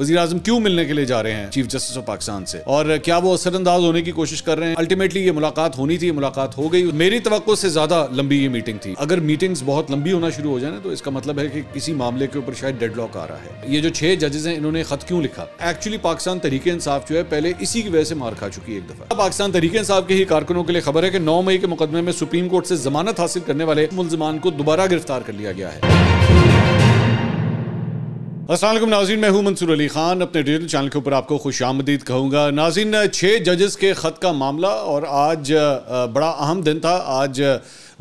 वजी अजम क्यों मिलने के लिए जा रहे हैं चीफ जस्टिस ऑफ पाकिस्तान से और क्या वो असरअंदाज होने की कोशिश कर रहे हैं अल्टीमेटली ये मुलाकात होनी थी मुलाकात हो गई मेरी तो से ज्यादा लंबी ये मीटिंग थी अगर मीटिंग्स बहुत लंबी होना शुरू हो जाए तो इसका मतलब है कि किसी मामले के ऊपर शायद डेड आ रहा है ये जो छह जजेस हैं इन्होंने खत क्यों लिखा एक्चुअली पाकिस्तान तरीके इंसाफ जो है पहले इसी की वजह से मार खा चुकी है एक दफा पाकिस्तान तरीके इंसाफ के ही कारकुनों के लिए खबर है कि नौ मई के मुकदमे में सुप्रीम कोर्ट से जमानत हासिल करने वाले मुलजमान को दोबारा गिरफ्तार कर लिया गया है असलम नाजीन मैं हूं मंसूर अली खान अपने डिजिटल चैनल के ऊपर आपको खुश आमदीद कहूँगा नाजीन छः जजेस के ख़त का मामला और आज बड़ा अहम दिन था आज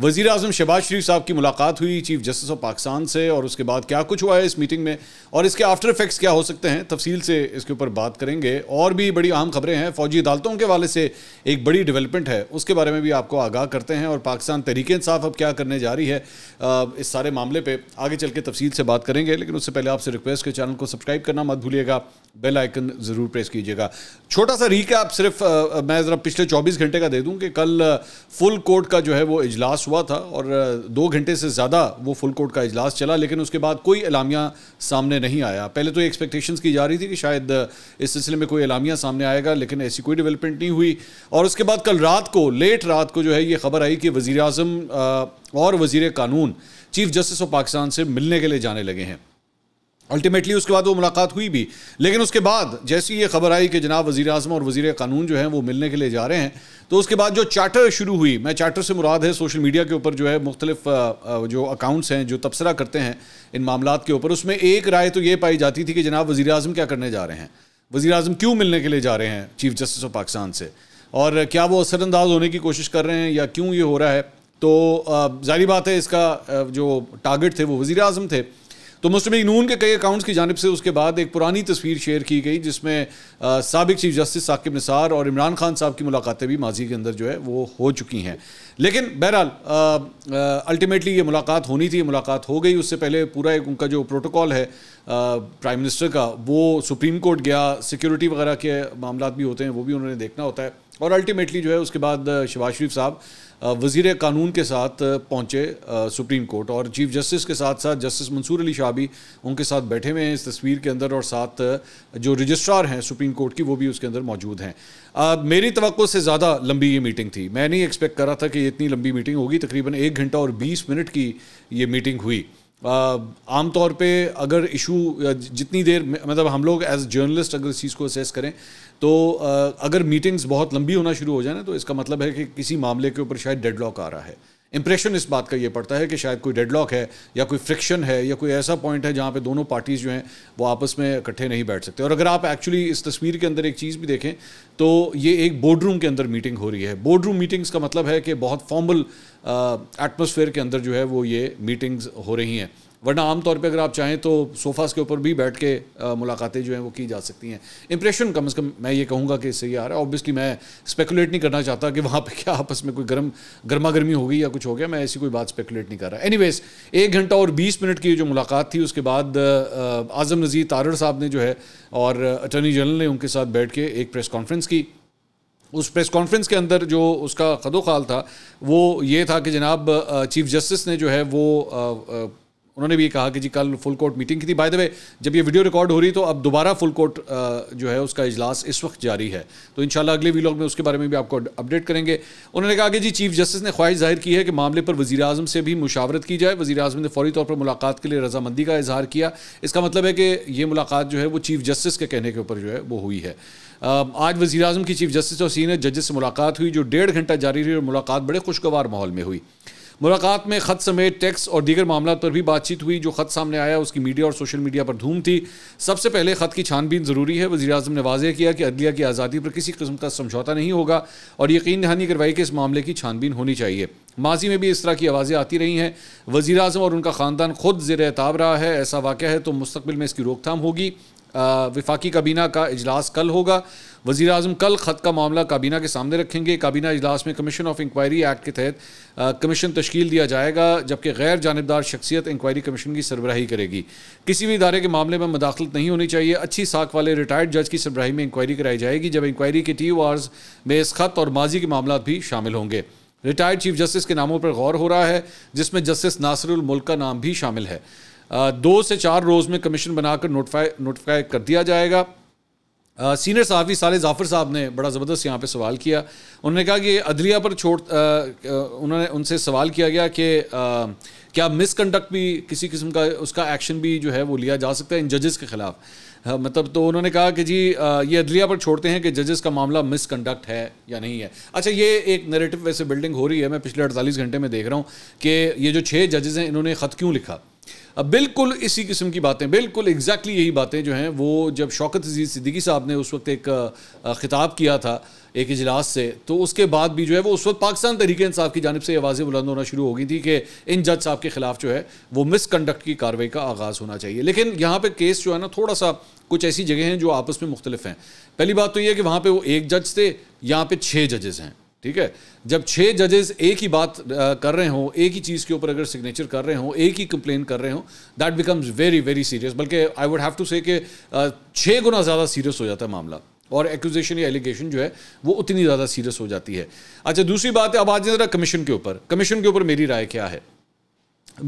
वजीर अजम शहबाज शरीफ साहब की मुलाकात हुई चीफ जस्टिस ऑफ पाकिस्तान से और उसके बाद क्या कुछ हुआ है इस मीटिंग में और इसके आफ्टर इफेक्ट्स क्या हो सकते हैं तफसील से इसके ऊपर बात करेंगे और भी बड़ी अहम खबरें हैं फौजी अदालतों के वाले से एक बड़ी डेवलपमेंट है उसके बारे में भी आपको आगाह करते हैं और पाकिस्तान तरीके इंसाफ अब क्या करने जा रही है इस सारे मामले पर आगे चल के तफसील से बात करेंगे लेकिन उससे पहले आपसे रिक्वेस्ट के चैनल को सब्सक्राइब करना मत भूलिएगा बेल आइकन ज़रूर प्रेस कीजिएगा छोटा सा रिकैप सिर्फ आ, मैं ज़रा पिछले 24 घंटे का दे दूं कि कल फुल कोर्ट का जो है वो इजलास हुआ था और दो घंटे से ज़्यादा वो फुल कोर्ट का इजलास चला लेकिन उसके बाद कोई अलामिया सामने नहीं आया पहले तो एक्सपेक्टेशंस की जा रही थी कि शायद इस सिलसिले में कोई अलामिया सामने आएगा लेकिन ऐसी कोई डिवेलपमेंट नहीं हुई और उसके बाद कल रात को लेट रात को जो है ये खबर आई कि वज़ी और वज़ी कानून चीफ जस्टिस ऑफ पाकिस्तान से मिलने के लिए जाने लगे हैं अल्टीमेटली उसके बाद वो मुलाकात हुई भी लेकिन उसके बाद जैसी ये खबर आई कि जनाब वजी अजम और वजी कानून जो है वो मिलने के लिए जा रहे हैं तो उसके बाद जो चार्टर शुरू हुई मैं चार्टर से मुराद है सोशल मीडिया के ऊपर जो है मुख्तलिफ जो अकाउंट्स हैं जो तबसरा करते हैं इन मामला के ऊपर उसमें एक राय तो ये पाई जाती थी कि जनाब वजी अजम क्या करने जा रहे हैं वजी अजम क्यों मिलने के लिए जा रहे हैं चीफ जस्टिस ऑफ पाकिस्तान से और क्या वो असरअंदाज होने की कोशिश कर रहे हैं या क्यों ये हो रहा है तो जारी बात है इसका जो टारगेट थे वो वजी अजम थे तो मुस्लिम लीग नून के कई अकाउंट्स की जानब से उसके बाद एक पुरानी तस्वीर शेयर की गई जिसमें सबक चीफ जस्टिस साकिब निसार और इमरान खान साहब की मुलाकातें भी माजी के अंदर जो है वो हो चुकी हैं लेकिन बहरहाल अल्टीमेटली ये मुलाकात होनी थी मुलाकात हो गई उससे पहले पूरा एक उनका जो प्रोटोकॉल है प्राइम मिनिस्टर का वो सुप्रीम कोर्ट गया सिक्योरिटी वगैरह के मामला भी होते हैं वो भी उन्होंने देखना होता है और अल्टीमेटली जो है उसके बाद शबाज शरीफ साहब वजीर कानून के साथ पहुंचे सुप्रीम कोर्ट और चीफ जस्टिस के साथ साथ जस्टिस मंसूर अली शाह भी उनके साथ बैठे हुए हैं इस तस्वीर के अंदर और साथ जो रजिस्ट्रार हैं सुप्रीम कोर्ट की वो भी उसके अंदर मौजूद हैं मेरी तो से ज़्यादा लंबी ये मीटिंग थी मैं नहीं एक्सपेक्ट कर रहा था कि इतनी लंबी मीटिंग होगी तकरीबन एक घंटा और बीस मिनट की ये मीटिंग हुई Uh, आमतौर पे अगर इशू जितनी देर मतलब हम लोग एज जर्नलिस्ट अगर इस चीज़ को असेस करें तो uh, अगर मीटिंग्स बहुत लंबी होना शुरू हो जाए ना तो इसका मतलब है कि किसी मामले के ऊपर शायद डेडलॉक आ रहा है इंप्रेशन इस बात का ये पड़ता है कि शायद कोई डेडलॉक है या कोई फ्रिक्शन है या कोई ऐसा पॉइंट है जहाँ पे दोनों पार्टीज़ जो हैं वो आपस में इकट्ठे नहीं बैठ सकते और अगर आप एक्चुअली इस तस्वीर के अंदर एक चीज़ भी देखें तो ये एक बोर्ड रूम के अंदर मीटिंग हो रही है बोर्ड रूम मीटिंग्स का मतलब है कि बहुत फॉर्मल एटमोसफेयर के अंदर जो है वो ये मीटिंग्स हो रही हैं वरना आमतौर पे अगर आप चाहें तो सोफ़ाज़ के ऊपर भी बैठ के मुलाकातें जो हैं वो की जा सकती हैं इंप्रेशन कम अज़ कम मैं ये कहूँगा कि इससे ये आ रहा है ऑब्वियसली मैं स्पेकुलेट नहीं करना चाहता कि वहाँ पे क्या आपस में कोई गर्म गर्मा गर्मी होगी या कुछ हो गया मैं ऐसी कोई बात स्पेकुलेट नहीं कर रहा एनी एक घंटा और बीस मिनट की जो मुलाकात थी उसके बाद आज़म नज़ीर तारड़ साहब ने जो है और अटर्नी जनरल ने उनके साथ बैठ के एक प्रेस कॉन्फ्रेंस की उस प्रेस कॉन्फ्रेंस के अंदर जो उसका खदोख़ाल था वो ये था कि जनाब चीफ जस्टिस ने जो है वो उन्होंने भी कहा कि जी कल फुल कोर्ट मीटिंग की थी बाय द वे जब ये वीडियो रिकॉर्ड हो रही तो अब दोबारा फुल कोर्ट जो है उसका इजलास इस वक्त जारी है तो इन अगले वीलॉग में उसके बारे में भी आपको अपडेट करेंगे उन्होंने कहा कि जी चीफ जस्टिस ने ख्वाहिश जाहिर की है कि मामले पर वजी अजम से भी मुशावरत की जाए वजी अजम ने फौरी तौर पर मुलाकात के लिए रजामंदी का इजहार किया इसका मतलब है कि ये मुलाकात जो है वो चीफ जस्टिस के कहने के ऊपर जो है वो हुई है आज वजी अजम की चीफ जस्टिस और सीनियर जजेस से मुलाकात हुई जो डेढ़ घंटा जारी रही और मुलाकात बड़े खुशगवार माहौल में हुई मुलाकात में खत समेत टैक्स और दीगर मामला पर भी बातचीत हुई जो खत सामने आया उसकी मीडिया और सोशल मीडिया पर धूम थी सबसे पहले खत की छानबीन ज़रूरी है वजी अजम ने वाजह किया कि अदलिया की आज़ादी पर किसी किस्म का समझौता नहीं होगा और यकीन दहानी करवाई कि इस मामले की छानबीन होनी चाहिए माजी में भी इस तरह की आवाज़ें आती रही हैं वजी अजम और उनका ख़ानदान खुद जेर एताब रहा है ऐसा वाक़ है तो मुस्तबिल में इसकी रोकथाम होगी वफाकी काबीना का अजलास कल होगा वजी अजम कल ख़त का मामला काबीना के सामने रखेंगे काबीना इजलास में कमीशन ऑफ इंक्वायरी एक्ट के तहत कमीशन तश्कील दिया जाएगा जबकि गैर जानबदार शख्सियत इंक्वायरी कमीशन की सरबराही करेगी किसी भी इदारे के मामले में मुदाखलत नहीं होनी चाहिए अच्छी साख वाले रिटायर्ड जज की सरबराही में इंक्वायरी कराई जाएगी जब इंक्वायरी के टी ओ आर्स में इस खत और माजी के मामला भी शामिल होंगे रिटायर्ड चीफ जस्टिस के नामों पर गौर हो रहा है जिसमें जस्टिस नासिर मुल्क का नाम भी शामिल है दो से चार रोज़ में कमीशन बनाकर नोटिफाई नोटिफाई कर दिया जाएगा सीनियर uh, सहाफ़ी साले जाफ़र साहब ने बड़ा ज़बरदस्त यहाँ पे सवाल किया उन्होंने कहा कि अदलिया पर छोड़ uh, uh, उन्होंने उनसे सवाल किया गया कि क्या मिसकंडक्ट भी किसी किस्म का उसका एक्शन भी जो है वो लिया जा सकता है इन जजेस के ख़िलाफ मतलब तो उन्होंने कहा कि जी ये अदलिया पर छोड़ते हैं कि जजेस का मामला मिसकंडक्ट है या नहीं है अच्छा ये एक नेरेटिव वैसे बिल्डिंग हो रही है मैं पिछले अड़तालीस घंटे में देख रहा हूँ कि ये जो छः जजेस हैं इन्होंने ख़त क्यों लिखा अब बिल्कुल इसी किस्म की बातें बिल्कुल एग्जैक्टली यही बातें जो हैं वो जब शौकत अजीज़ सिद्दीकी साहब ने उस वक्त एक ख़िताब किया था एक इजलास से तो उसके बाद भी जो है वो उस वक्त पाकिस्तान तरीके इंसाफ की जानब से आवाज़ें बुलंद होना शुरू हो गई थी कि इन जज साहब के ख़िलाफ़ जो है वो मिसकंडक्ट की कार्रवाई का आगाज़ होना चाहिए लेकिन यहाँ पर केस जो है ना थोड़ा सा कुछ ऐसी जगह हैं जो आपस में मुख्तलिफ हैं पहली बात तो ये कि वहाँ पर वो एक जज थे यहाँ पर छः जजेज़ हैं ठीक है जब छह जजेस एक ही बात कर रहे हों एक ही चीज़ के ऊपर अगर सिग्नेचर कर रहे हों एक ही कंप्लेन कर रहे हों that becomes very very serious बल्कि आई वुड हैव टू से कि गुना ज़्यादा सीरियस हो जाता है मामला और एक्यूजेशन या एलिगेशन जो है वो उतनी ज़्यादा सीरियस हो जाती है अच्छा दूसरी बात है अब आज ज़रा कमीशन के ऊपर कमीशन के ऊपर मेरी राय क्या है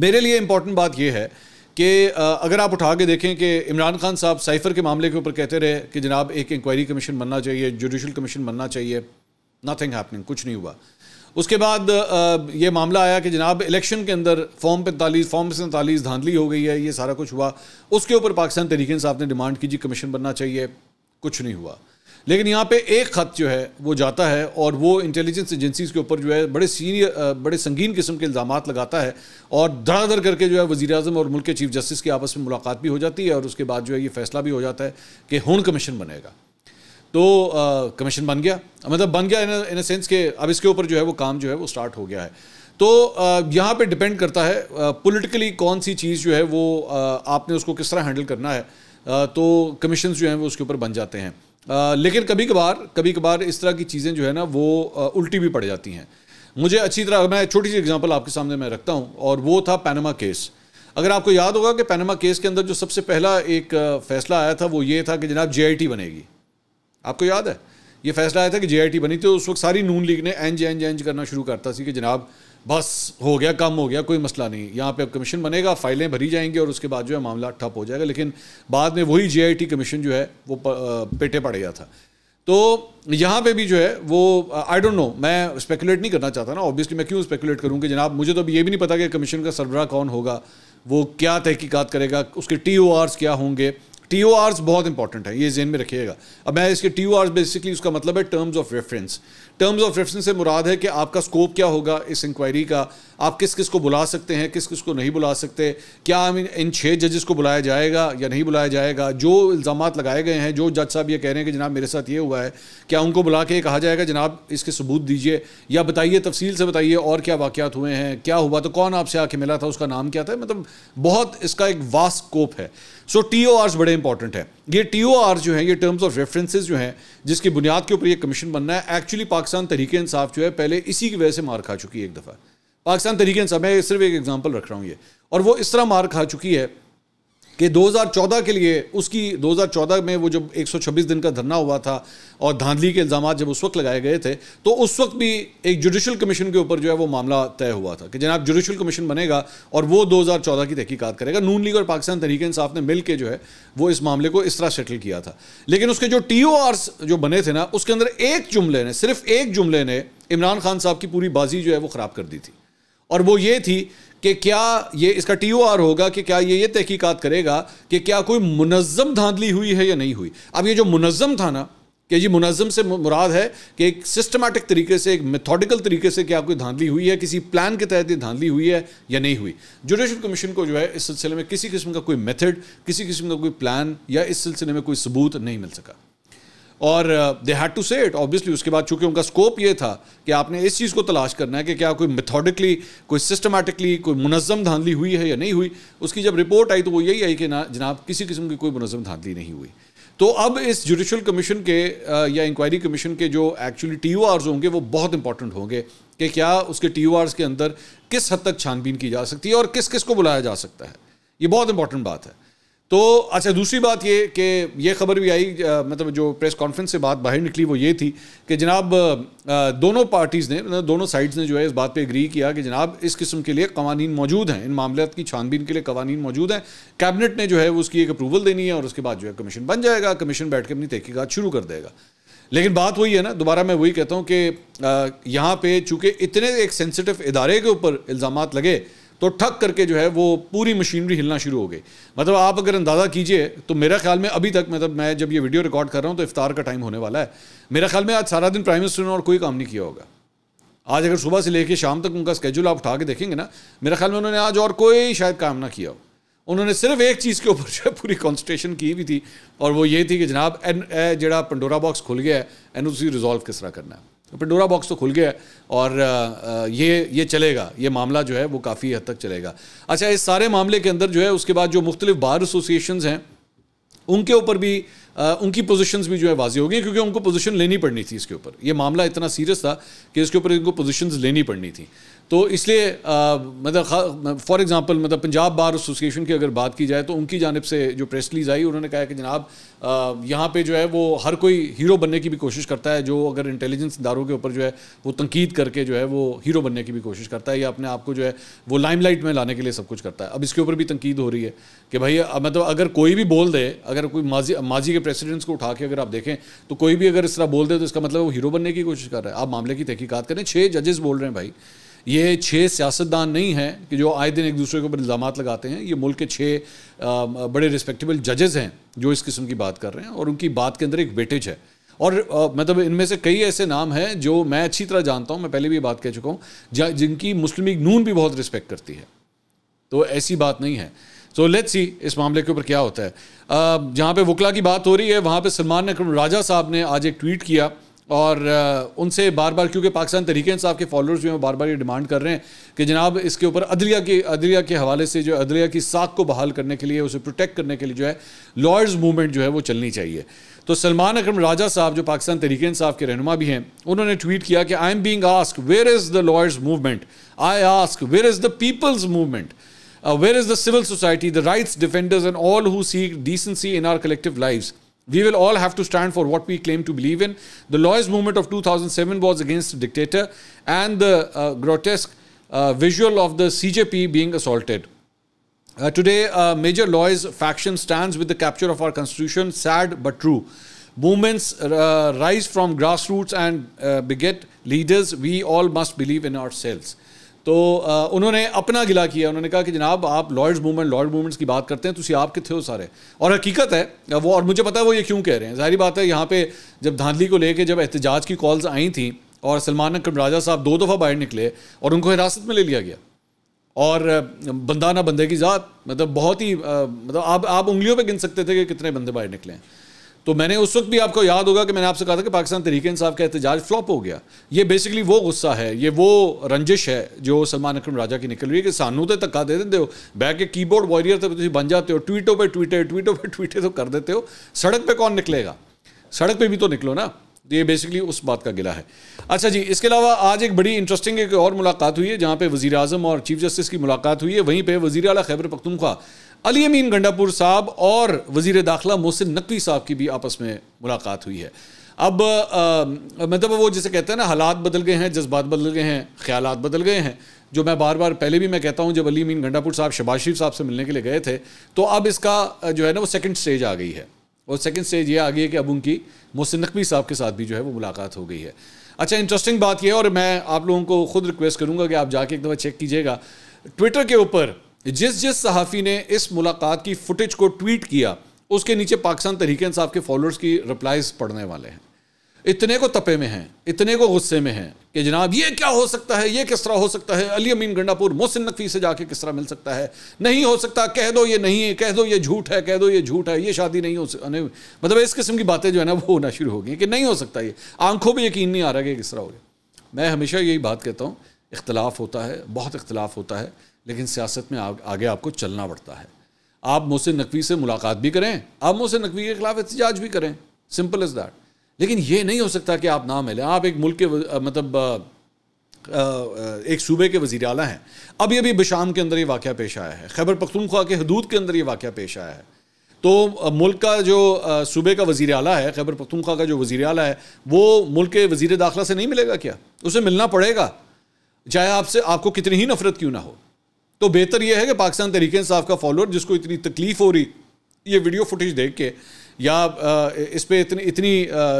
मेरे लिए इंपॉर्टेंट बात यह है कि अगर आप उठा के देखें कि इमरान खान साहब साइफर के मामले के ऊपर कहते रहे कि जनाब एक इंक्वायरी कमीशन बनना चाहिए जुडिशल कमीशन बनना चाहिए नथिंग हैपनिंग कुछ नहीं हुआ उसके बाद ये मामला आया कि जनाब इलेक्शन के अंदर फॉर्म पैंतालीस फॉर्म सैंतालीस धांधली हो गई है ये सारा कुछ हुआ उसके ऊपर पाकिस्तान तरीके साहब ने डिमांड की जी कमीशन बनना चाहिए कुछ नहीं हुआ लेकिन यहाँ पे एक ख़त जो है वो जाता है और वो इंटेलिजेंस एजेंसीज़ के ऊपर जो है बड़े सीनियर बड़े संगीन किस्म के इल्ज़ाम लगाता है और धड़ाधड़ करके जो है वजी अजम और मुल्क के चीफ जस्टिस की आपस में मुलाकात भी हो जाती है और उसके बाद जो है ये फैसला भी हो जाता है कि हूं कमीशन बनेगा तो कमीशन बन गया मतलब बन गया इन सेंस के अब इसके ऊपर जो है वो काम जो है वो स्टार्ट हो गया है तो यहाँ पे डिपेंड करता है पॉलिटिकली कौन सी चीज़ जो है वो आपने उसको किस तरह हैंडल करना है तो कमीशन जो हैं वो उसके ऊपर बन जाते हैं लेकिन कभी कभार कभी कभार इस तरह की चीज़ें जो है ना वो उल्टी भी पड़ जाती हैं मुझे अच्छी तरह मैं छोटी सी एग्जांपल आपके सामने मैं रखता हूँ और वो था पैनमा केस अगर आपको याद होगा कि पैनमा केस के अंदर जो सबसे पहला एक फैसला आया था वो ये था कि जनाब जे बनेगी आपको याद है ये फैसला आया था कि जेआईटी बनी थी उस वक्त सारी नून लीग ने एंज एंज एंज करना शुरू करता सी कि जनाब बस हो गया कम हो गया कोई मसला नहीं यहाँ पे अब कमीशन बनेगा फाइलें भरी जाएंगी और उसके बाद जो है मामला ठप हो जाएगा लेकिन बाद में वही जेआईटी कमीशन जो है वो पेटे पड़ गया था तो यहाँ पे भी जो है वो आई डोंट नो मैं स्पेकुलेट नहीं करना चाहता ना ऑब्वियसली मैं क्यों स्पेकुलेट करूँ कि जनाब मुझे तो अभी ये भी नहीं पता कि कमीशन का सरबरा कौन होगा वो क्या तहकीकात करेगा उसके टी क्या होंगे टी ओ आर्स बहुत इंपॉर्टेंट है ये जेन में रखिएगा अब मैं इसके टी ओ आर्स बेसिकली उसका मतलब है terms of reference terms of reference से मुराद है कि आपका स्कोप क्या होगा इस इंक्वायरी का आप किस किस को बुला सकते हैं किस किस को नहीं बुला सकते क्या इन इन छः जजेस को बुलाया जाएगा या नहीं बुलाया जाएगा जो इल्ज़ाम लगाए गए हैं जो जज साहब ये कह रहे हैं कि जनाब मेरे साथ ये हुआ है क्या उनको बुला के कहा जाएगा जनाब इसके सबूत दीजिए या बताइए तफसील से बताइए और क्या वाक़ात हुए हैं क्या हुआ तो कौन आपसे आके मिला था उसका नाम क्या था मतलब बहुत इसका एक वास्ट स्कोप है सो टी ओ आर्स बड़े इंपॉर्टेंट हैं ये टी ओ आर जो है ये टर्म्स ऑफ रेफरेंसेज जो हैं जिसकी बुनियाद के ऊपर ये कमीशन बनना है एक्चुअली पाकिस्तान तरीके इंसाफ जो है पहले इसी की वजह से मार खा चुकी है एक दफ़ा पाकिस्तान तरीके इंसाफ मैं सिर्फ एक एग्जाम्पल रख रहा हूँ ये और वो इस तरह मार खा चुकी है कि 2014 के लिए उसकी 2014 में वो जब 126 दिन का धरना हुआ था और धांधली के इल्ज़ाम जब उस वक्त लगाए गए थे तो उस वक्त भी एक जुडिशल कमीशन के ऊपर जो है वो मामला तय हुआ था कि जनाब जुडिशल कमीशन बनेगा और वो 2014 की तहकीकात करेगा नून लीग और पाकिस्तान तहरीक इंसाफ ने मिल के जो है वो इस मामले को इस तरह सेटल किया था लेकिन उसके जो टी जो बने थे ना उसके अंदर एक जुमले ने सिर्फ एक जुमले ने इमरान खान साहब की पूरी बाजी जो है वो ख़राब कर दी थी और वो ये थी कि क्या ये इसका टी होगा कि क्या ये ये तहकीकत करेगा कि क्या कोई मुनज़म धांधली हुई है या नहीं हुई अब ये जो मुनज़म था ना कि जी मुनज़म से मुराद है कि एक सिस्टमेटिक तरीके से एक मेथोडिकल तरीके से क्या कोई धांधली हुई है किसी प्लान के तहत ये धांधली हुई है या नहीं हुई जुडिशल कमीशन को जो है इस सिलसिले में किसी किस्म का कोई मेथड किसी किस्म का कोई प्लान या इस सिलसिले में कोई सबूत नहीं मिल सका और they had to say it obviously उसके बाद चूंकि उनका स्कोप ये था कि आपने इस चीज़ को तलाश करना है कि क्या कोई मेथोडिकली कोई सिस्टमेटिकली कोई मुनज़म धांधली हुई है या नहीं हुई उसकी जब रिपोर्ट आई तो वो यही आई कि ना जनाब किसी किस्म की कोई मुनज़म धांधली नहीं हुई तो अब इस जुडिशल कमीशन के uh, या इंक्वायरी कमीशन के जो एक्चुअली टी होंगे वो बहुत इंपॉर्टेंट होंगे कि क्या उसके टी के अंदर किस हद तक छानबीन की जा सकती है और किस किस को बुलाया जा सकता है ये बहुत इंपॉर्टेंट बात है तो अच्छा दूसरी बात ये कि ये खबर भी आई मतलब जो प्रेस कॉन्फ्रेंस से बात बाहर निकली वो ये थी कि जनाब दोनों पार्टीज़ ने मतलब दोनों साइड्स ने जो है इस बात पे एग्री किया कि जनाब इस किस्म के लिए कवानीन मौजूद हैं इन मामलों की छानबीन के लिए कवानीन मौजूद हैं कैबिनेट ने जो है उसकी एक अप्रूवल देनी है और उसके बाद जो है कमीशन बन जाएगा कमीशन बैठ के अपनी तहकीकत शुरू कर देगा लेकिन बात वही है ना दोबारा मैं वही कहता हूँ कि यहाँ पर चूँकि इतने एक सेंसिटिव इदारे के ऊपर इल्ज़ाम लगे तो ठक करके जो है वो पूरी मशीनरी हिलना शुरू हो गई मतलब आप अगर अंदाज़ा कीजिए तो मेरा ख्याल में अभी तक मतलब मैं जब ये वीडियो रिकॉर्ड कर रहा हूँ तो इफ्तार का टाइम होने वाला है मेरा ख्याल में आज सारा दिन प्राइम मिनिस्टर ने और कोई काम नहीं किया होगा आज अगर सुबह से लेके शाम तक उनका स्केड्यूल आप उठा के देखेंगे ना मेरा ख्याल में उन्होंने आज और कोई शायद काम ना किया हो उन्होंने सिर्फ एक चीज़ के ऊपर जो पूरी कॉन्सट्रेशन की हुई थी और वो ये थी कि जनाब एन ए, पंडोरा बॉक्स खुल गया है एन उसी रिजॉल्व किस तरह करना है पेंडोरा तो बॉक्स तो खुल गया है और ये ये चलेगा ये मामला जो है वो काफ़ी हद तक चलेगा अच्छा इस सारे मामले के अंदर जो है उसके बाद जो मुख्तलिफ बार एसोसिएशन हैं उनके ऊपर भी आ, उनकी पोजीशंस भी जो है वाजी हो गई क्योंकि उनको पोजीशन लेनी पड़नी थी इसके ऊपर ये मामला इतना सीरियस था कि इसके ऊपर इनको पोजीशंस लेनी पड़नी थी तो इसलिए मतलब फॉर एग्ज़ाम्पल मतलब पंजाब बार एसोसिएशन की अगर बात की जाए तो उनकी जानब से जो प्रेस रिलीज़ आई उन्होंने कहा कि जनाब यहाँ पे जो है वो हर कोई हीरो बनने की भी कोशिश करता है जो अगर इंटेलिजेंस इदारों के ऊपर जो है वो तनकीद करके जो है वो हीरो बनने की भी कोशिश करता है या अपने आप को जो है वो लाइमलाइट में लाने के लिए सब कुछ करता है अब इसके ऊपर भी तनकीद हो रही है कि भाई मतलब अगर कोई भी बोल दे अगर कोई माजी माजी के प्रेसिडेंट्स को उठा के अगर आप देखें तो कोई भी अगर इस तरह बोल दे तो इसका मतलब वो हीरो बनने की कोशिश कर रहा है आप मामले की तहकीकत करें छः जजेस बोल रहे हैं भाई ये छः सियासतदान नहीं हैं कि जो आए दिन एक दूसरे के ऊपर इल्ज़ाम लगाते हैं ये मुल्क के छः बड़े रिस्पेक्टेबल जजेज़ हैं जो इस किस्म की बात कर रहे हैं और उनकी बात के अंदर एक वेटेज है और मतलब इनमें से कई ऐसे नाम हैं जो मैं अच्छी तरह जानता हूँ मैं पहले भी बात कह चुका हूँ जिनकी मुस्लिम लीग नून भी बहुत रिस्पेक्ट करती है तो ऐसी बात नहीं है सो लेट्स सी इस मामले के ऊपर क्या होता है जहाँ पे वकला की बात हो रही है वहाँ पे सलमान अकरम राजा साहब ने आज एक ट्वीट किया और उनसे बार बार क्योंकि पाकिस्तान तरीके इंसाफ के फॉलोअर्स भी हैं बार बार ये डिमांड कर रहे हैं कि जनाब इसके ऊपर अदलिया के अदलिया के हवाले से जो अदलिया की साख को बहाल करने के लिए उसे प्रोटेक्ट करने के लिए जो है लॉयर्स मूवमेंट जो है वो चलनी चाहिए तो सलमान अक्रम राजा साहब जो पाकिस्तान तरीके इंसाफ के रहनुमा भी हैं उन्होंने ट्वीट किया कि I am being ask where is the lawyers movement I ask where is the people's movement where is the civil society the rights defenders and all who seek decency in our collective lifes We will all have to stand for what we claim to believe in. The Lawyers Movement of 2007 was against the dictator and the uh, grotesque uh, visual of the CJP being assaulted. Uh, today, Major Lawyers faction stands with the capture of our constitution, sad but true. Movements uh, rise from grassroots and uh, beget leaders. We all must believe in ourselves. तो उन्होंने अपना गिला किया उन्होंने कहा कि जनाब आप लॉर्ड्स मूवमेंट लॉर्ड मूवमेंट्स की बात करते हैं तुम आप कितने हो सारे और हकीकत है वो और मुझे पता है वो ये क्यों कह रहे हैं जाहिर बात है यहाँ पे जब धांधली को लेके जब एहतजाज की कॉल्स आई थी और सलमान अकम राजा साहब दो दफ़ा बाहर निकले और उनको हिरासत में ले लिया गया और बंदा ना बंदे की ज़ात मतलब बहुत ही मतलब आप आप उंगलियों पे गिन सकते थे कि कितने बंदे बाहर निकले हैं तो मैंने उस वक्त भी आपको याद होगा कि मैंने आपसे कहा था कि पाकिस्तान तरीके इंसाफ का एहतजाज फ्लॉप हो गया ये बेसिकली वो गुस्सा है ये वो रंजिश है जो सलमान अकरम राजा की निकल रही है कि सानू तो धक्का दे देते हो बह के कीबोर्ड वॉरियर तो बन जाते हो ट्वीटों पर ट्वीटे ट्वीटों पर ट्वीटे तो कर देते हो सड़क पर कौन निकलेगा सड़क पर भी तो निकलो ना ये बेसिकली उस बात का गिला है अच्छा जी इसके अलावा आज एक बड़ी इंटरेस्टिंग एक और मुलाकात हुई है जहाँ पे वजीर अजम और चीफ जस्टिस की मुलाकात हुई है वहीं पर वजीर अला खैबर पख्तनख्वा अली अमीन गंडापुर साहब और वजीर दाखिला मोहसिन नकवी साहब की भी आपस में मुलाकात हुई है अब मतलब वो जैसे कहते हैं ना हालात बदल गए हैं जज्बात बदल गए हैं ख्याल बदल गए हैं जो मैं बार बार पहले भी मैं कहता हूँ जब अली अमीन गंडापुर साहब शबाज शरीफ साहब से मिलने के लिए गए थे तो अब इसका जो है ना वो सेकेंड स्टेज आ गई है और सेकेंड स्टेज ये आ गई है कि अब उनकी मोहसिन नकवी साहब के साथ भी जो है वो मुलाकात हो गई है अच्छा इंटरेस्टिंग बात यह है और मैं आप लोगों को खुद रिक्वेस्ट करूँगा कि आप जाके एक दफ़ा चेक कीजिएगा ट्विटर के ऊपर जिस जिस सहाफ़ी ने इस मुलाकात की फुटेज को ट्वीट किया उसके नीचे पाकिस्तान तरीके साहब के फॉलोअर्स की रिप्लाइज पढ़ने वाले हैं इतने को तपे में हैं इतने को गुस्से में हैं कि जनाब ये क्या हो सकता है ये किस तरह हो सकता है अली अमीन गंडापुर मोहसिन नकवी से जाके किस तरह मिल सकता है नहीं हो सकता कह दो ये नहीं है कह दो ये झूठ है कह दो ये झूठ है ये शादी नहीं हो सकता मतलब इस किस्म की बातें जो है ना वो होना शुरू हो गई कि नहीं हो सकता ये आंखों पर यकीन नहीं आ रहा कि किस तरह हो गया मैं हमेशा यही बात कहता हूँ इख्तलाफ होता है बहुत इख्तलाफ होता है लेकिन सियासत में आग, आगे आपको चलना पड़ता है आप मोहसिन नकवी से मुलाकात भी करें आप मोहसिन नकवी के खिलाफ एहतजाज भी करें सिंपल इज़ दैट लेकिन ये नहीं हो सकता कि आप ना मिलें आप एक मुल्क के मतलब एक सूबे के वजीर अला हैं अभी अभी बशाम के अंदर ये वाक़ पेश आया है खैबर पख्तूनख्वा के हदूद के अंदर ये वाक़ पेश आया है तो मुल्क का जो सूबे का वजीर अला है खैबर पख्तूनख्वा का जो वजीर अला है वो मुल्क के वजीर दाखिला से नहीं मिलेगा क्या उसे मिलना पड़ेगा चाहे आपसे आपको कितनी ही नफरत क्यों ना हो तो बेहतर यह है कि पाकिस्तान तरीके इंसाफ का फॉलोअर जिसको इतनी तकलीफ हो रही ये वीडियो फुटेज देख के या इस पर इतनी इतनी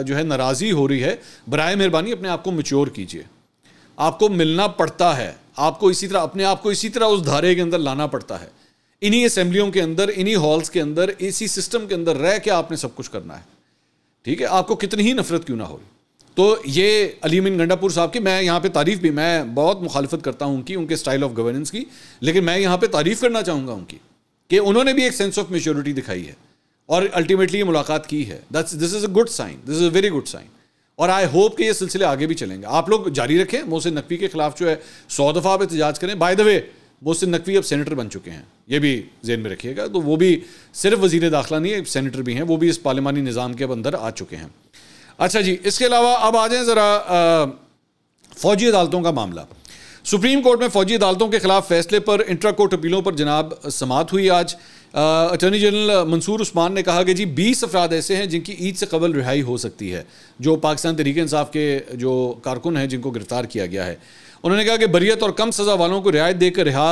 जो है नाराजी हो रही है बरए मेहरबानी अपने आप को मच्योर कीजिए आपको मिलना पड़ता है आपको इसी तरह अपने आप को इसी तरह उस धारे के अंदर लाना पड़ता है इन्हीं असम्बलियों के अंदर इन्हीं हॉल्स के अंदर इसी सिस्टम के अंदर रह के आपने सब कुछ करना है ठीक है आपको कितनी ही नफरत क्यों ना हो रही तो ये अलीमिन गंडापुर साहब की मैं यहाँ पे तारीफ भी मैं बहुत मुखालफत करता हूँ उनकी उनके स्टाइल ऑफ गवर्नेंस की लेकिन मैं यहाँ पे तारीफ करना चाहूँगा उनकी कि उन्होंने भी एक सेंस ऑफ मेच्योरिटी दिखाई है और अल्टीमेटली ये मुलाकात की है that's this is a good sign this is a very good sign और आई होप कि ये सिलसिले आगे भी चलेंगे आप लोग जारी रखें मोहसिन नकवी के खिलाफ जो है सौ दफ़ा आप एहतजाज करें by the way Mohsin Naqvi अब सेनेटर बन चुके हैं ये भी जेन में रखिएगा तो वो भी सिर्फ वजीर दाखिला नहीं है सेनेटर भी हैं वो भी इस पार्लिमानी निज़ाम के अब अंदर आ चुके हैं अच्छा जी इसके अलावा अब आ जाएं ज़रा फ़ौजी अदालतों का मामला सुप्रीम कोर्ट में फ़ौजी अदालतों के ख़िलाफ़ फैसले पर इंट्रा कोर्ट अपीलों पर जनाब समात हुई आज अटर्नी जनरल मंसूर उस्मान ने कहा कि जी बीस अफराद ऐसे हैं जिनकी ईद से कबल रिहाई हो सकती है जो पाकिस्तान तरीके इंसाफ के जो कारकुन हैं जिनको गिरफ़्तार किया गया है उन्होंने कहा कि बरीत और कम सज़ा वालों को रियायत देकर रिहा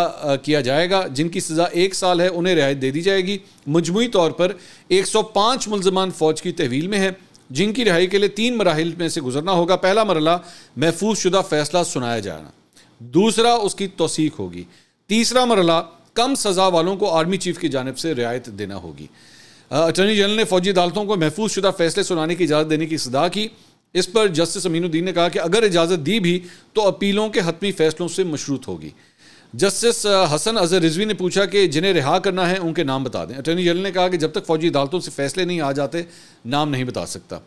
किया जाएगा जिनकी सज़ा एक साल है उन्हें रियायत दे दी जाएगी मजमू तौर पर एक सौ पाँच मुलजमान फ़ौज की तहवील में है जिनकी रिहाई के लिए तीन मराहल में से गुजरना होगा पहला मरला महफूज शुदा फैसला सुनाया जाना दूसरा उसकी तोसीक होगी तीसरा मरला कम सज़ा वालों को आर्मी चीफ की जानब से रियायत देना होगी अटर्नी जनरल ने फौजी अदालतों को महफूज शुदा फैसले सुनाने की इजाज़त देने की सदा की इस पर जस्टिस अमीनुद्दीन ने कहा कि अगर इजाज़त दी भी तो अपीलों के हतमी फैसलों से मशरूत होगी जस्टिस हसन अजहर रिजवी ने पूछा कि जिन्हें रिहा करना है उनके नाम बता दें अटर्नी जनरल ने कहा कि जब तक फौजी अदालतों से फैसले नहीं आ जाते नाम नहीं बता सकता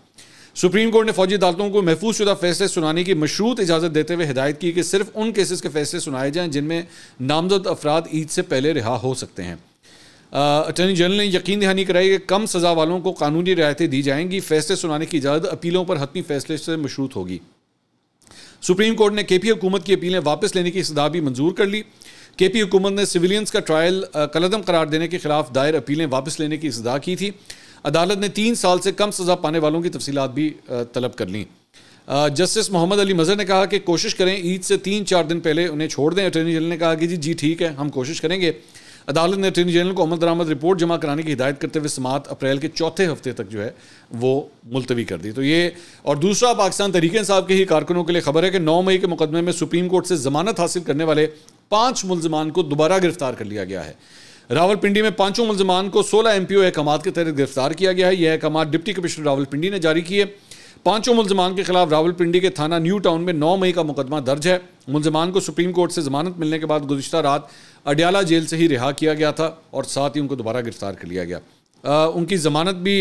सुप्रीम कोर्ट ने फौजी अदालतों को महफूज शुदा फैसले सुनाने की मशरूत इजाज़त देते हुए हिदायत की कि सिर्फ उन केसेस के फैसले सुनाए जाएं जिनमें नामजद अफराद ईद से पहले रिहा हो सकते हैं अटर्नी जनरल ने यकीन दहानी कराई कि कम सज़ा वालों को कानूनी रियायतें दी जाएंगी फैसले सुनाने की इजाज़त अपीलों पर हतनी फैसले से मशरूत होगी सुप्रीम कोर्ट ने केपी हुकूमत की अपीलें वापस लेने की सदा भी मंजूर कर ली केपी हुकूमत ने सिविलियंस का ट्रायल कलदम करार देने के खिलाफ दायर अपीलें वापस लेने की सदा की थी अदालत ने तीन साल से कम सज़ा पाने वालों की तफसीत भी तलब कर लीं जस्टिस मोहम्मद अली मज़र ने कहा कि कोशिश करें ईद से तीन चार दिन पहले उन्हें छोड़ दें अटर्नी जनरल ने कहा कि जी जी ठीक है हम कोशिश करेंगे अदालत ने अटर्नी जनरल को अमल दरामद रिपोर्ट जमा कराने की हिदायत करते हुए समात अप्रैल के चौथे हफ्ते तक जो है वो मुलतवी कर दी तो ये और दूसरा पाकिस्तान तरीके साहब के ही कारकुनों के लिए खबर है कि नौ मई के मुकदमे में सुप्रीम कोर्ट से जमानत हासिल करने वाले पाँच मुलजमान को दोबारा गिरफ्तार कर लिया गया है रावलपिंडी में पांचों मुलजमान को सोलह एम पी ओ अहकाम के तहत गिरफ्तार किया गया है यह अहकाम डिप्टी कमिश्नर रावलपिंडी ने जारी किए पांचों मुलजमान के खिलाफ रावलपिंडी के थाना न्यू टाउन में 9 मई का मुकदमा दर्ज है मुलजमान को सुप्रीम कोर्ट से जमानत मिलने के बाद गुजशत रात अडियाला जेल से ही रिहा किया गया था और साथ ही उनको दोबारा गिरफ्तार कर लिया गया आ, उनकी ज़मानत भी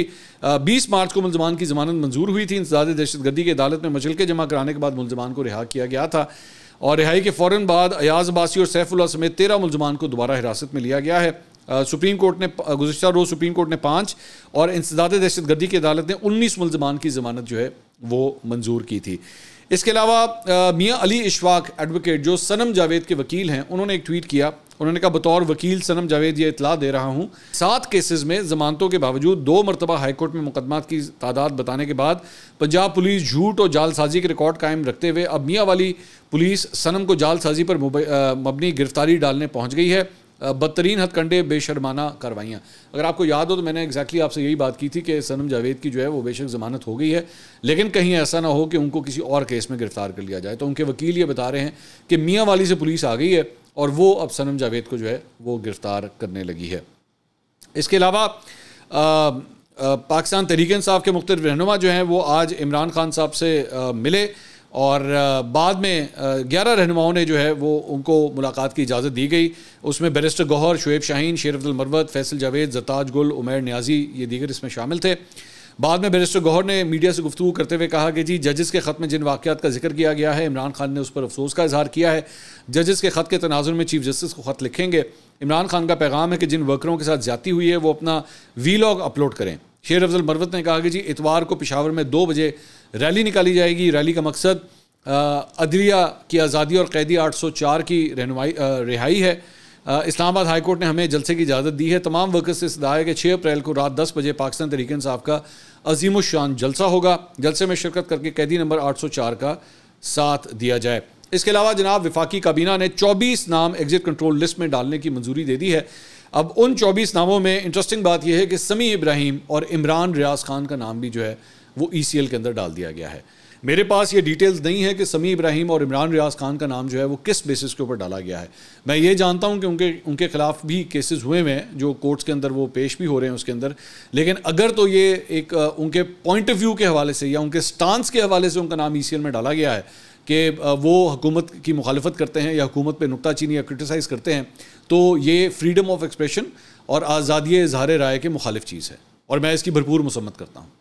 बीस मार्च को मुलजमान की ज़मानत मंजूर हुई थी इंसदाद दहशतगर्दी की अदालत में मचलके जमा कराने के बाद मुलजमान को रिहा किया गया था और रिहाई के फौरन बाद अयाज बासी और सैफुल्ला समेत तेरह मुलजमान को दोबारा हिरासत में लिया गया है सुप्रीम कोर्ट ने गुजशत रोज़ सुप्रीम कोर्ट ने पाँच और इंसदाद दहशत गर्दी की अदालत ने उन्नीस मुलजमान की जमानत जो है वो मंजूर की थी इसके अलावा मियाँ अली इशवाक एडवोकेट जो सनम जावेद के वकील हैं उन्होंने एक ट्वीट किया उन्होंने कहा बतौर वकील सनम जावेद यह इतला दे रहा हूँ सात केसेस में जमानतों के बावजूद दो मरतबा हाईकोर्ट में मुकदमा की तादाद बताने के बाद पंजाब पुलिस झूठ और जालसाजी के रिकॉर्ड कायम रखते हुए अब मियाँ वाली पुलिस सनम को जालसाजी पर मबनी गिरफ्तारी डालने पहुँच गई है बदतरीन हथकंडे बेशरमाना कार्रवाइयाँ अगर आपको याद हो तो मैंने एग्जैक्टली आपसे यही बात की थी कि सनम जावेद की जो है वो बेशक ज़मानत हो गई है लेकिन कहीं ऐसा ना हो कि उनको किसी और केस में गिरफ्तार कर लिया जाए तो उनके वकील ये बता रहे हैं कि मियाँ वाली से पुलिस आ गई है और वो अब सनम जावेद को जो है वो गिरफ़्तार करने लगी है इसके अलावा पाकिस्तान तहरीक साहब के मुख्त रहनुमा जो हैं वो आज इमरान खान साहब से आ, मिले और बाद में ग्यारह रहनुमाओं ने जो है वो उनको मुलाकात की इजाज़त दी गई उसमें बैरिस्टर गौहर शुएब शाहीन शेर अब्दुल मरवत फैसल जावेद जताज गुल उमैर न्याजी ये दीगर इसमें शामिल थे बाद में बैरिस्टर गौहर ने मीडिया से गुफ्तू करते हुए कहा कि जी जजेस के ख़त में जिन वाक़ात का जिक्र किया गया है इमरान खान ने उस पर अफसोस का इजहार किया है जजेस के ख़त के तनाजुर में चीफ जस्टिस को ख़त लिखेंगे इमरान खान का पैगाम है कि जिन वर्करों के साथ ज्यादा हुई है वो अपना वी लॉग अपलोड करें शेर अफजल मरवत ने कहा कि जी इतवार को पिशावर में दो बजे रैली निकाली जाएगी रैली का मकसद अदलिया की आज़ादी और कैदी 804 की रहनमाई रिहाई है इस्लामाबाद हाईकोर्ट ने हमें जलसे की इजाज़त दी है तमाम वर्कर्स से सदा है कि छः अप्रैल को रात दस बजे पाकिस्तान तरीक इंसाफ का अजीम शान जलसा होगा जलसे में शिरकत करके कैदी नंबर आठ सौ चार का साथ दिया जाए इसके अलावा जनाब विफाकी काबीना ने चौबीस नाम एग्जिट कंट्रोल लिस्ट में डालने की मंजूरी दे दी है अब उन 24 नामों में इंटरेस्टिंग बात यह है कि समी इब्राहिम और इमरान रियाज खान का नाम भी जो है वो ई e के अंदर डाल दिया गया है मेरे पास ये डिटेल्स नहीं है कि समी इब्राहिम और इमरान रियाज खान का नाम जो है वो किस बेसिस के ऊपर डाला गया है मैं ये जानता हूँ कि उनके उनके खिलाफ भी केसेस हुए हुए हैं जो कोर्ट्स के अंदर वो पेश भी हो रहे हैं उसके अंदर लेकिन अगर तो ये एक उनके पॉइंट ऑफ व्यू के हवाले से या उनके स्टांस के हवाले से उनका नाम ई e में डाला गया है कि वो हुकूमत की मुखालफत करते हैं या हुकूमत पे नुकता चीनी या क्रिटिसाइज़ करते हैं तो ये फ्रीडम ऑफ एक्सप्रेशन और आज़ादी इजहार राय के मुखालिफ चीज़ है और मैं इसकी भरपूर मसम्मत करता हूँ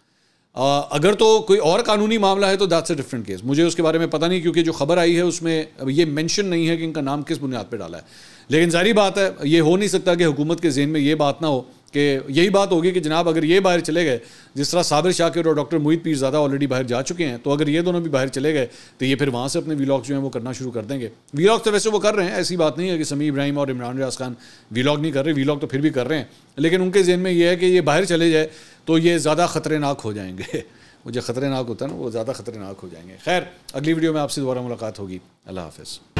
अगर तो कोई और कानूनी मामला है तो दैट्स अ डिफरेंट केस मुझे उसके बारे में पता नहीं क्योंकि जो खबर आई है उसमें ये मेंशन नहीं है कि इनका नाम किस बुनियाद पर डाला है लेकिन जारी बात है ये हो नहीं सकता कि हुकूमत के जेन में ये बात ना हो कि यही बात होगी कि जनाब अगर ये बाहर चले गए जिस तरह साबिर शाकिर और डॉक्टर मोहित पीर ज़्यादा ऑलरेडी बाहर जा चुके हैं तो अगर ये दोनों भी बाहर चले गए तो ये फिर वहाँ से अपने वीलॉग जो हैं वो करना शुरू कर देंगे वीलॉग तो वैसे वो कर रहे हैं ऐसी बात नहीं है कि समी इब्राहिम और इमरान रियाज खान वीलॉग नहीं कर रहे वीलॉग तो फिर भी कर रहे हैं लेकिन उनके जहन में ये है कि ये बाहर चले जाए तो ये ज़्यादा ख़तरनाक हो जाएंगे वो खतरेनाक ख़तरनाक होता है ना वो ज़्यादा ख़तरनाक हो जाएंगे खैर अगली वीडियो में आपसे दोबारा मुलाकात होगी अल्लाह हाफिज़